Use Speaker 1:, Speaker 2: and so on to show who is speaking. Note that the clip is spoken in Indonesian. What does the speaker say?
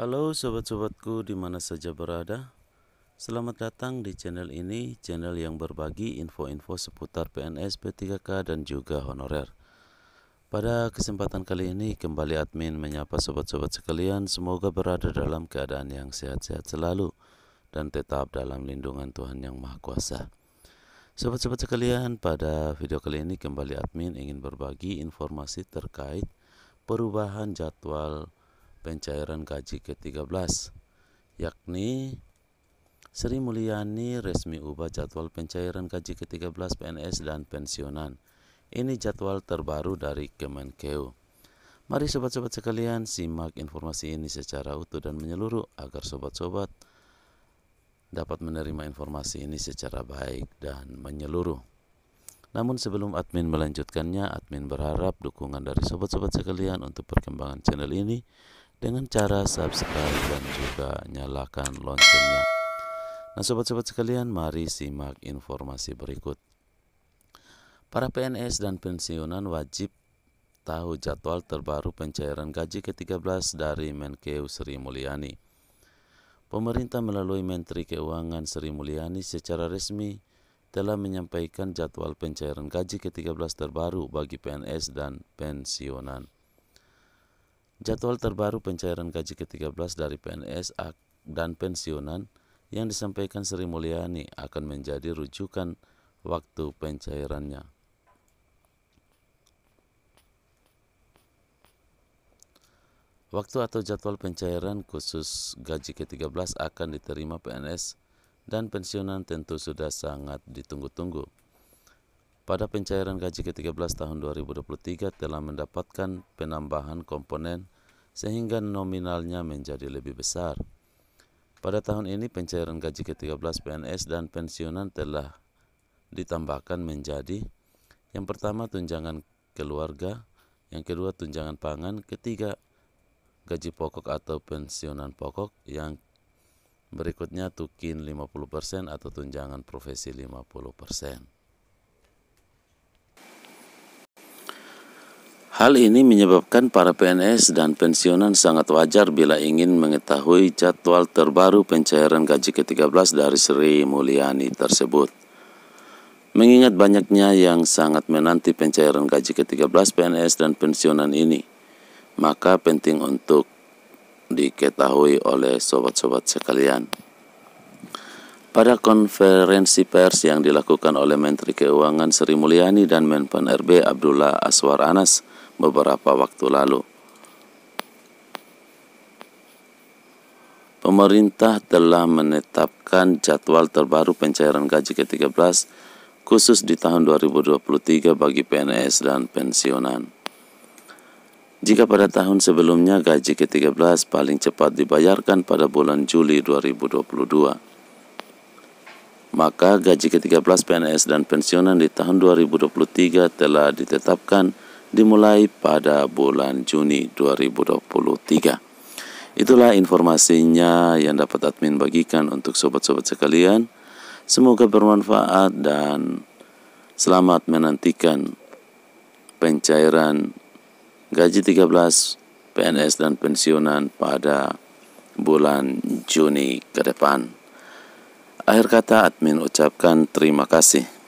Speaker 1: Halo sobat-sobatku dimana saja berada Selamat datang di channel ini Channel yang berbagi info-info seputar PNS, P3K, dan juga honorer Pada kesempatan kali ini kembali admin menyapa sobat-sobat sekalian Semoga berada dalam keadaan yang sehat-sehat selalu Dan tetap dalam lindungan Tuhan Yang Maha Kuasa Sobat-sobat sekalian, pada video kali ini kembali admin ingin berbagi informasi terkait perubahan jadwal pencairan gaji ke-13 yakni Sri Mulyani resmi ubah jadwal pencairan gaji ke-13 PNS dan pensiunan. Ini jadwal terbaru dari Kemenkeu. Mari sobat-sobat sekalian simak informasi ini secara utuh dan menyeluruh agar sobat-sobat dapat menerima informasi ini secara baik dan menyeluruh. Namun sebelum admin melanjutkannya, admin berharap dukungan dari sobat-sobat sekalian untuk perkembangan channel ini dengan cara subscribe dan juga nyalakan loncengnya. Nah sobat-sobat sekalian mari simak informasi berikut. Para PNS dan pensiunan wajib tahu jadwal terbaru pencairan gaji ke-13 dari Menkeu Sri Mulyani. Pemerintah melalui Menteri Keuangan Sri Mulyani secara resmi telah menyampaikan jadwal pencairan gaji ke-13 terbaru bagi PNS dan pensiunan. Jadwal terbaru pencairan gaji ke-13 dari PNS dan pensiunan yang disampaikan Sri Mulyani akan menjadi rujukan waktu pencairannya. Waktu atau jadwal pencairan khusus gaji ke-13 akan diterima PNS dan pensiunan tentu sudah sangat ditunggu-tunggu. Pada pencairan gaji ke-13 tahun 2023 telah mendapatkan penambahan komponen sehingga nominalnya menjadi lebih besar. Pada tahun ini pencairan gaji ke-13 PNS dan pensiunan telah ditambahkan menjadi yang pertama tunjangan keluarga, yang kedua tunjangan pangan, ketiga gaji pokok atau pensiunan pokok, yang berikutnya tukin 50% atau tunjangan profesi 50%. Hal ini menyebabkan para PNS dan pensiunan sangat wajar bila ingin mengetahui jadwal terbaru pencairan gaji ke-13 dari Sri Mulyani tersebut. Mengingat banyaknya yang sangat menanti pencairan gaji ke-13 PNS dan pensiunan ini, maka penting untuk diketahui oleh sobat-sobat sekalian. Pada konferensi pers yang dilakukan oleh Menteri Keuangan Sri Mulyani dan Menpan RB Abdullah Aswar Anas beberapa waktu lalu. Pemerintah telah menetapkan jadwal terbaru pencairan gaji ke-13 khusus di tahun 2023 bagi PNS dan pensiunan. Jika pada tahun sebelumnya gaji ke-13 paling cepat dibayarkan pada bulan Juli 2022, maka gaji ke-13 PNS dan pensiunan di tahun 2023 telah ditetapkan dimulai pada bulan Juni 2023. Itulah informasinya yang dapat admin bagikan untuk sobat-sobat sekalian. Semoga bermanfaat dan selamat menantikan pencairan gaji 13 PNS dan pensiunan pada bulan Juni ke depan. Akhir kata admin ucapkan terima kasih.